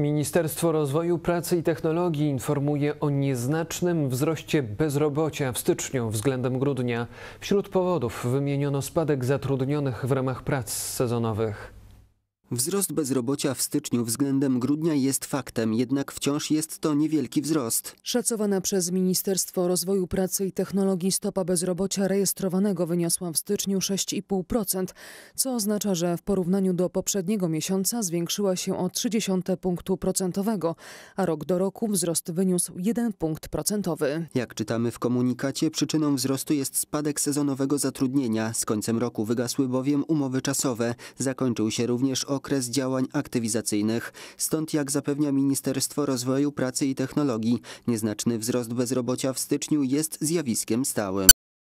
Ministerstwo Rozwoju Pracy i Technologii informuje o nieznacznym wzroście bezrobocia w styczniu względem grudnia. Wśród powodów wymieniono spadek zatrudnionych w ramach prac sezonowych. Wzrost bezrobocia w styczniu względem grudnia jest faktem, jednak wciąż jest to niewielki wzrost. Szacowana przez Ministerstwo Rozwoju Pracy i Technologii stopa bezrobocia rejestrowanego wyniosła w styczniu 6,5%, co oznacza, że w porównaniu do poprzedniego miesiąca zwiększyła się o 30 punktu procentowego, a rok do roku wzrost wyniósł 1 punkt procentowy. Jak czytamy w komunikacie, przyczyną wzrostu jest spadek sezonowego zatrudnienia. Z końcem roku wygasły bowiem umowy czasowe. Zakończył się również okres okres działań aktywizacyjnych. Stąd, jak zapewnia Ministerstwo Rozwoju Pracy i Technologii, nieznaczny wzrost bezrobocia w styczniu jest zjawiskiem stałym.